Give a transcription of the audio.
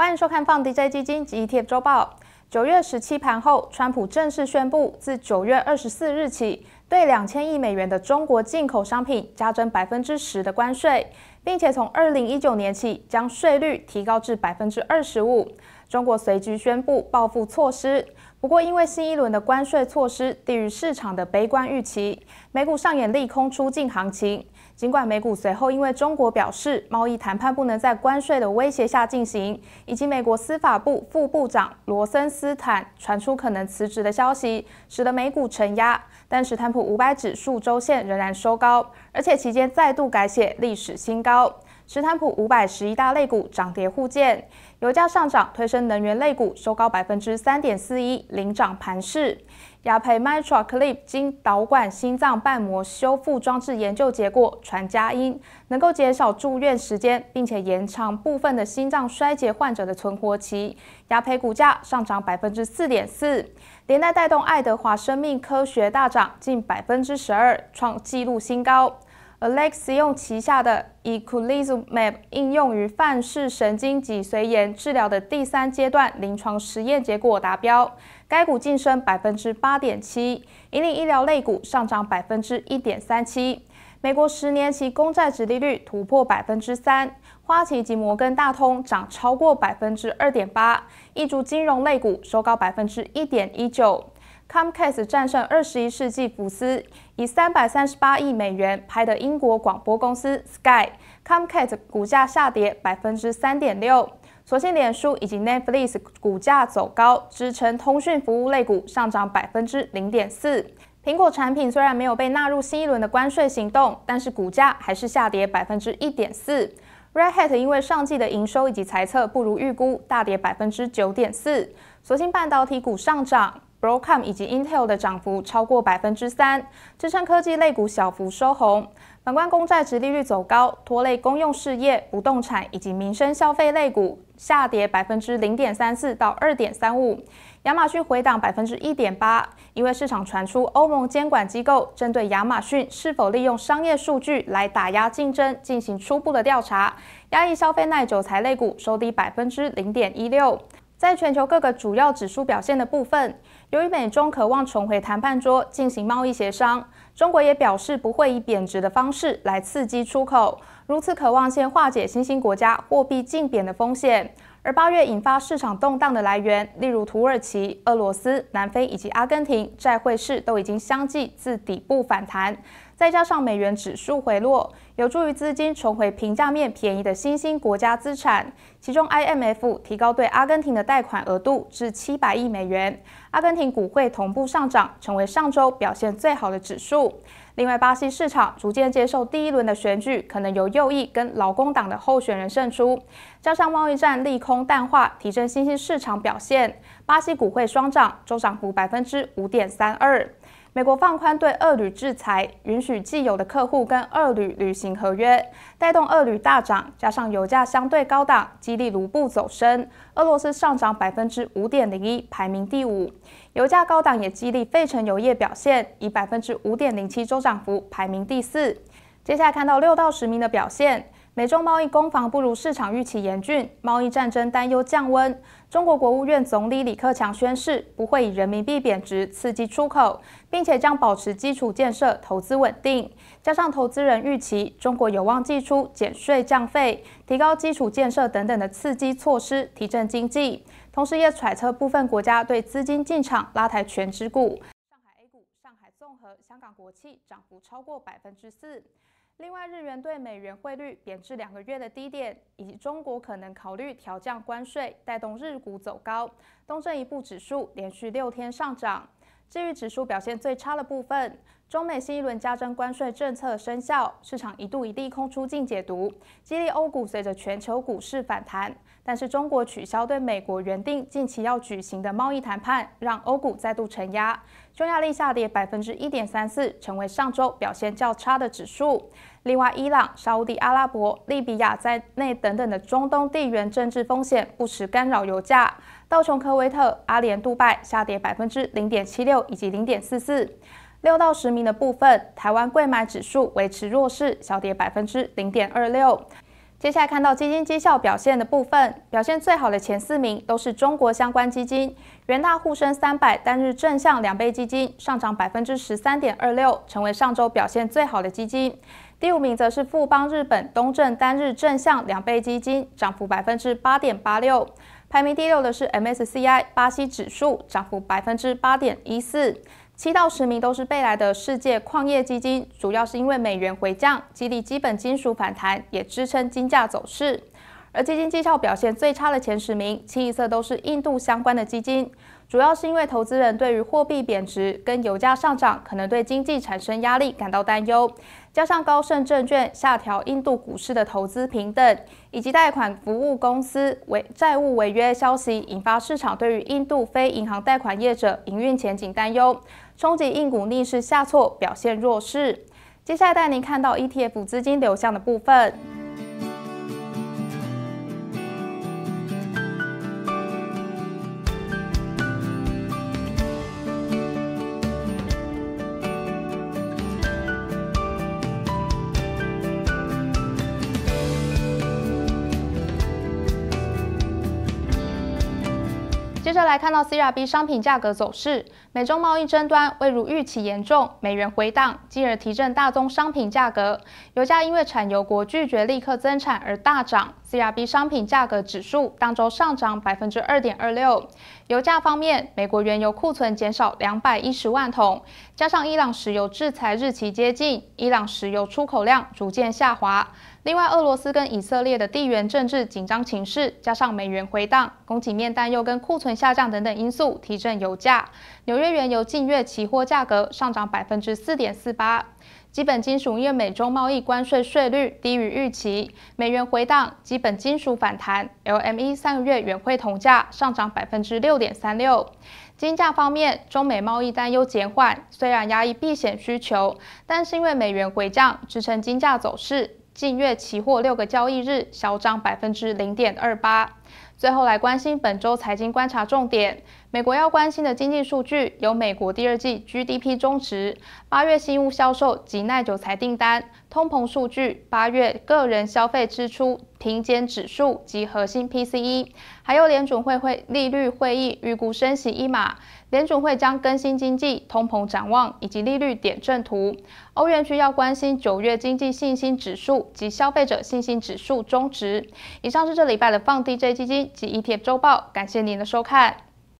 欢迎收看放 DJ 基金及 ETF 周报。九月十七盘后，川普正式宣布，自九月二十四日起，对两千亿美元的中国进口商品加征百分之十的关税，并且从二零一九年起将税率提高至百分之二十五。中国随即宣布报复措施。不过，因为新一轮的关税措施低于市场的悲观预期，美股上演利空出尽行情。尽管美股随后因为中国表示贸易谈判不能在关税的威胁下进行，以及美国司法部副部长罗森斯坦传出可能辞职的消息，使得美股承压，但道指500指数周线仍然收高，而且期间再度改写历史新高。坦普五百、十一大类股涨跌互见，油价上涨推升能源类股，收高百分之三点四一，领涨盘势。雅培 m e t r c l i p 经导管心脏瓣膜修复装置研究结果传佳音，能够减少住院时间，并且延长部分的心脏衰竭患者的存活期。雅培股价上涨百分之四点四，连带带动爱德华生命科学大涨近百分之十二，创纪录新高。Alex 用旗下的 e c u l i z u m a p 应用于泛式神经脊髓炎治疗的第三阶段临床实验结果达标，该股晋升百分之八点七，引领医疗类股上涨百分之一点三七。美国十年期公债值利率突破百分之三，花旗及摩根大通涨超过百分之二点八，一株金融类股收高百分之一点一九。Comcast 战胜二十一世纪福斯，以三百三十八亿美元拍的英国广播公司 Sky。Comcast 股价下跌百分之三点六。索性脸书以及 Netflix 股价走高，支撑通讯服务类股上涨百分之零点四。苹果产品虽然没有被纳入新一轮的关税行动，但是股价还是下跌百分之一点四。Red Hat 因为上季的营收以及财测不如预估，大跌百分之九点四。索性半导体股上涨。Broadcom 以及 Intel 的涨幅超过百分之三，支撑科技类股小幅收红。反观公债殖利率走高，拖累公用事业、不动产以及民生消费类股下跌百分之零点三四到二点三五。亚马逊回档百分之一点八，因为市场传出欧盟监管机构针对亚马逊是否利用商业数据来打压竞争进行初步的调查。压抑消费耐久材类股收低百分之零点一六。在全球各个主要指数表现的部分。由于美中渴望重回谈判桌进行贸易协商，中国也表示不会以贬值的方式来刺激出口，如此渴望先化解新兴国家货币竞贬的风险。而八月引发市场动荡的来源，例如土耳其、俄罗斯、南非以及阿根廷债汇市，都已经相继自底部反弹。再加上美元指数回落，有助于资金重回平价面便宜的新兴国家资产。其中，IMF 提高对阿根廷的贷款额度至七百亿美元。阿根廷股会同步上涨，成为上周表现最好的指数。另外，巴西市场逐渐接受第一轮的选举可能由右翼跟劳工党的候选人胜出，加上贸易战利空淡化，提振新兴市场表现。巴西股会双涨，周涨幅百分之五点三二。美国放宽对俄旅制裁，允许既有的客户跟俄旅履行合约，带动俄旅大涨。加上油价相对高档，激励卢布走升。俄罗斯上涨百分之五点零一，排名第五。油价高档也激励费城油业表现，以百分之五点零七周涨幅排名第四。接下来看到六到十名的表现。美中贸易攻防不如市场预期严峻，贸易战争担忧降温。中国国务院总理李克强宣示，不会以人民币贬值刺激出口，并且将保持基础建设投资稳定。加上投资人预期，中国有望祭出减税降费、提高基础建设等等的刺激措施，提振经济。同时，也揣测部分国家对资金进场拉抬全指股。上海 A 股、上海综合、香港国企涨幅超过百分之四。另外，日元对美元汇率贬至两个月的低点，以及中国可能考虑调降关税，带动日股走高。东证一部指数连续六天上涨。至于指数表现最差的部分，中美新一轮加征关税政策生效，市场一度以利空出境解读，激励欧股随着全球股市反弹。但是中国取消对美国原定近期要举行的贸易谈判，让欧股再度承压。匈牙利下跌百分之一点三四，成为上周表现较差的指数。另外，伊朗、沙地阿拉伯、利比亚在内等等的中东地缘政治风险不时干扰油价。道琼科威特、阿联杜拜下跌百分之零点七六以及零点四四。六到十名的部分，台湾贵买指数维持弱势，小跌百分之零点二六。接下来看到基金绩效表现的部分，表现最好的前四名都是中国相关基金。元大沪深三百单日正向两倍基金上涨百分之十三点二六，成为上周表现最好的基金。第五名则是富邦日本东证单日正向两倍基金，涨幅百分之八点八六。排名第六的是 MSCI 巴西指数，涨幅百分之八点一四。七到十名都是贝莱的世界矿业基金，主要是因为美元回降，激励基本金属反弹，也支撑金价走势。而基金绩效表现最差的前十名，清一色都是印度相关的基金，主要是因为投资人对于货币贬值跟油价上涨可能对经济产生压力感到担忧，加上高盛证券下调印度股市的投资评等，以及贷款服务公司违债务违约消息引发市场对于印度非银行贷款业者营运前景担忧，冲击印股逆势下挫，表现弱势。接下来带您看到 ETF 资金流向的部分。再来看到 CRB 商品价格走势，美中贸易争端未如预期严重，美元回荡，进而提振大宗商品价格，油价因为产油国拒绝立刻增产而大涨。CRB 商品价格指数当周上涨百分之二点二六。油价方面，美国原油库存减少两百一十万桶，加上伊朗石油制裁日期接近，伊朗石油出口量逐渐下滑。另外，俄罗斯跟以色列的地缘政治紧张情势，加上美元回荡、供给面担忧跟库存下降等等因素，提振油价。纽约原油近月期货价格上涨百分之四点四八。基本金属因月美中贸易关税税率低于预期，美元回档，基本金属反弹，LME 三个月远汇铜价上涨百分之六点三六。金价方面，中美贸易担忧减缓，虽然压抑避险需求，但是因为美元回降支撑金价走势，近月期货六个交易日小涨百分之零点二八。最后来关心本周财经观察重点。美国要关心的经济数据有：美国第二季 GDP 中值、八月新屋销售及耐久材订单、通膨数据、八月个人消费支出停减指数及核心 PCE，还有联准会会利率会议预估升息一码。联准会将更新经济通膨展望以及利率点阵图。欧元区要关心九月经济信心指数及消费者信心指数终值。以上是这礼拜的放 DJ 基金及 ETF 周报，感谢您的收看。